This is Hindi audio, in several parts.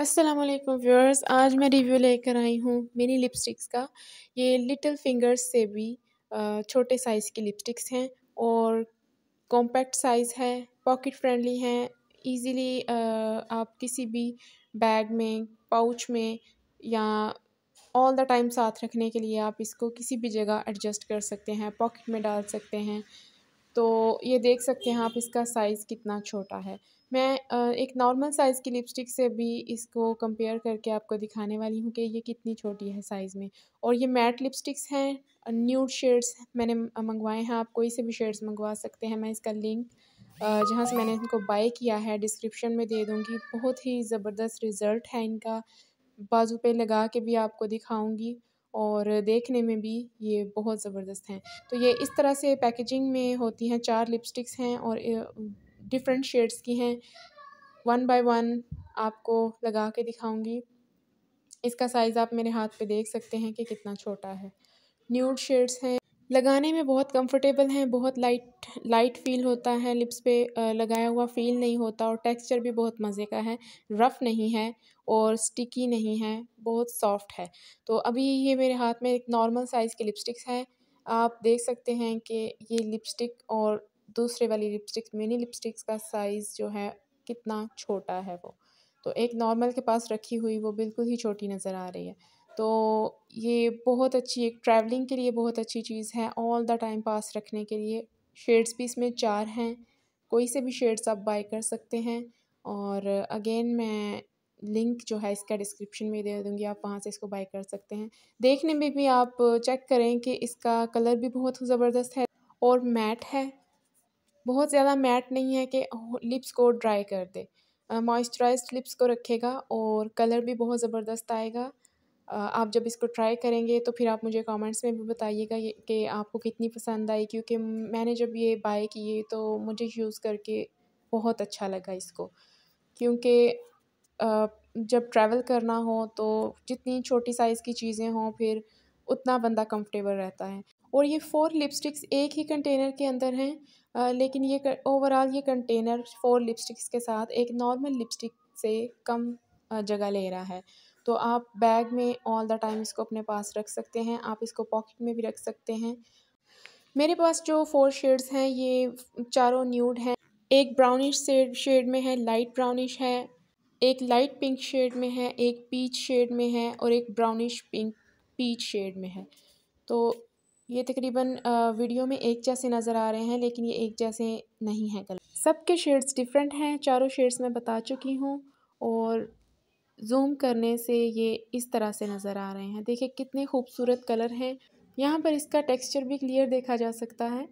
असलम व्यूअर्स आज मैं रिव्यू लेकर आई हूँ मिनी लिपस्टिक्स का ये लिटिल फिंगर्स से भी छोटे साइज़ की लिपस्टिक्स हैं और कॉम्पैक्ट साइज़ है पॉकेट फ्रेंडली हैं इजीली आप किसी भी बैग में पाउच में या ऑल द टाइम साथ रखने के लिए आप इसको किसी भी जगह एडजस्ट कर सकते हैं पॉकेट में डाल सकते हैं तो ये देख सकते हैं आप इसका साइज़ कितना छोटा है मैं एक नॉर्मल साइज़ की लिपस्टिक से भी इसको कंपेयर करके आपको दिखाने वाली हूँ कि ये कितनी छोटी है साइज़ में और ये मैट लिपस्टिक्स हैं न्यूड शेड्स मैंने मंगवाए हैं आप कोई से भी शेड्स मंगवा सकते हैं मैं इसका लिंक जहाँ से मैंने इनको बाय किया है डिस्क्रिप्शन में दे दूँगी बहुत ही ज़बरदस्त रिज़ल्ट है इनका बाजू पे लगा के भी आपको दिखाऊंगी और देखने में भी ये बहुत ज़बरदस्त हैं तो ये इस तरह से पैकेजिंग में होती हैं चार लिपस्टिक्स हैं और डिफरेंट शेड्स की हैं वन बाय वन आपको लगा के दिखाऊंगी इसका साइज़ आप मेरे हाथ पे देख सकते हैं कि कितना छोटा है न्यूड शेड्स हैं लगाने में बहुत कंफर्टेबल हैं बहुत लाइट लाइट फील होता है लिप्स पे लगाया हुआ फील नहीं होता और टेक्सचर भी बहुत मज़े का है रफ़ नहीं है और स्टिकी नहीं है बहुत सॉफ्ट है तो अभी ये मेरे हाथ में एक नॉर्मल साइज़ की लिपस्टिक्स हैं आप देख सकते हैं कि ये लिपस्टिक और दूसरे वाली लिपस्टिक्स मिनी लिपस्टिक्स का साइज़ जो है कितना छोटा है वो तो एक नॉर्मल के पास रखी हुई वो बिल्कुल ही छोटी नज़र आ रही है तो ये बहुत अच्छी एक ट्रैवलिंग के लिए बहुत अच्छी चीज़ है ऑल द टाइम पास रखने के लिए शेड्स भी इसमें चार हैं कोई से भी शेड्स आप बाई कर सकते हैं और अगेन मैं लिंक जो है इसका डिस्क्रिप्शन में दे दूँगी आप वहाँ से इसको बाई कर सकते हैं देखने में भी आप चेक करें कि इसका कलर भी बहुत ज़बरदस्त है और मैट है बहुत ज़्यादा मैट नहीं है कि लिप्स को ड्राई कर दे मॉइस्चराइज लिप्स को रखेगा और कलर भी बहुत ज़बरदस्त आएगा आप जब इसको ट्राई करेंगे तो फिर आप मुझे कमेंट्स में भी बताइएगा कि आपको कितनी पसंद आई क्योंकि मैंने जब ये बाय की तो मुझे यूज़ करके बहुत अच्छा लगा इसको क्योंकि जब ट्रैवल करना हो तो जितनी छोटी साइज़ की चीज़ें हों फिर उतना बंदा कंफर्टेबल रहता है और ये फोर लिपस्टिक्स एक ही कंटेनर के अंदर हैं लेकिन ये ओवरऑल ये कंटेनर फोर लिपस्टिक्स के साथ एक नॉर्मल लिपस्टिक से कम जगह ले रहा है तो आप बैग में ऑल द टाइम इसको अपने पास रख सकते हैं आप इसको पॉकेट में भी रख सकते हैं मेरे पास जो फोर शेड्स हैं ये चारों न्यूड हैं एक ब्राउनिश शेड में है लाइट ब्राउनिश है एक लाइट पिंक शेड में है एक पीच शेड में है और एक ब्राउनिश पिंक पीच शेड में है तो ये तकरीबन वीडियो में एक जैसे नज़र आ रहे हैं लेकिन ये एक जैसे नहीं हैं कलर सबके शेड्स डिफरेंट हैं चारों शेड्स मैं बता चुकी हूँ और जूम करने से ये इस तरह से नज़र आ रहे हैं देखिए कितने खूबसूरत कलर हैं यहाँ पर इसका टेक्सचर भी क्लियर देखा जा सकता है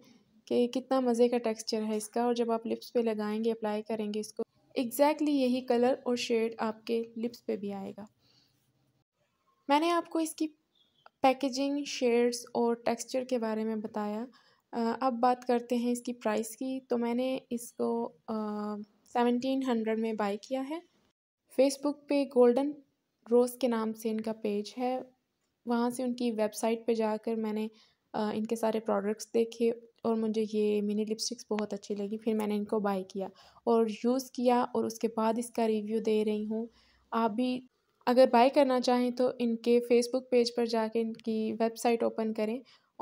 कि कितना मज़े का टेक्सचर है इसका और जब आप लिप्स पे लगाएंगे अप्लाई करेंगे इसको एग्जैक्टली exactly यही कलर और शेड आपके लिप्स पे भी आएगा मैंने आपको इसकी पैकेजिंग शेड्स और टेक्सचर के बारे में बताया अब बात करते हैं इसकी प्राइस की तो मैंने इसको सेवनटीन हंड्रेड में बाई किया है फेसबुक पे गोल्डन रोज़ के नाम से इनका पेज है वहाँ से उनकी वेबसाइट पे जाकर मैंने इनके सारे प्रोडक्ट्स देखे और मुझे ये मिनी लिपस्टिक्स बहुत अच्छी लगी फिर मैंने इनको बाय किया और यूज़ किया और उसके बाद इसका रिव्यू दे रही हूँ आप भी अगर बाय करना चाहें तो इनके फेसबुक पेज पर जाके इनकी वेबसाइट ओपन करें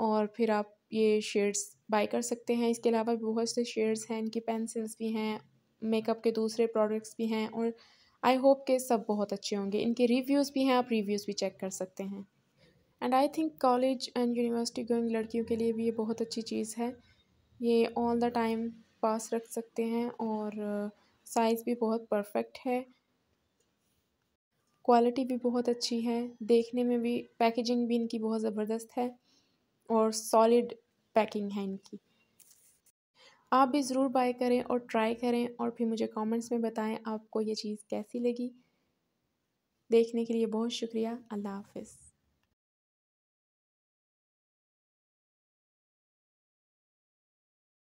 और फिर आप ये शेड्स बाय कर सकते हैं इसके अलावा बहुत से शेड्स हैं इनकी पेंसिल्स भी हैं मेकअप के दूसरे प्रोडक्ट्स भी हैं और आई होप के सब बहुत अच्छे होंगे इनके रिव्यूज़ भी हैं आप रिव्यूज़ भी चेक कर सकते हैं and I think college and university going लड़कियों के लिए भी ये बहुत अच्छी चीज़ है ये ऑल द टाइम पास रख सकते हैं और साइज़ uh, भी बहुत परफेक्ट है क्वालिटी भी बहुत अच्छी है देखने में भी पैकेजिंग भी इनकी बहुत ज़बरदस्त है और सॉलिड पैकिंग है इनकी आप भी ज़रूर बाय करें और ट्राई करें और फिर मुझे कमेंट्स में बताएं आपको ये चीज़ कैसी लगी देखने के लिए बहुत शुक्रिया अल्लाह हाफिज़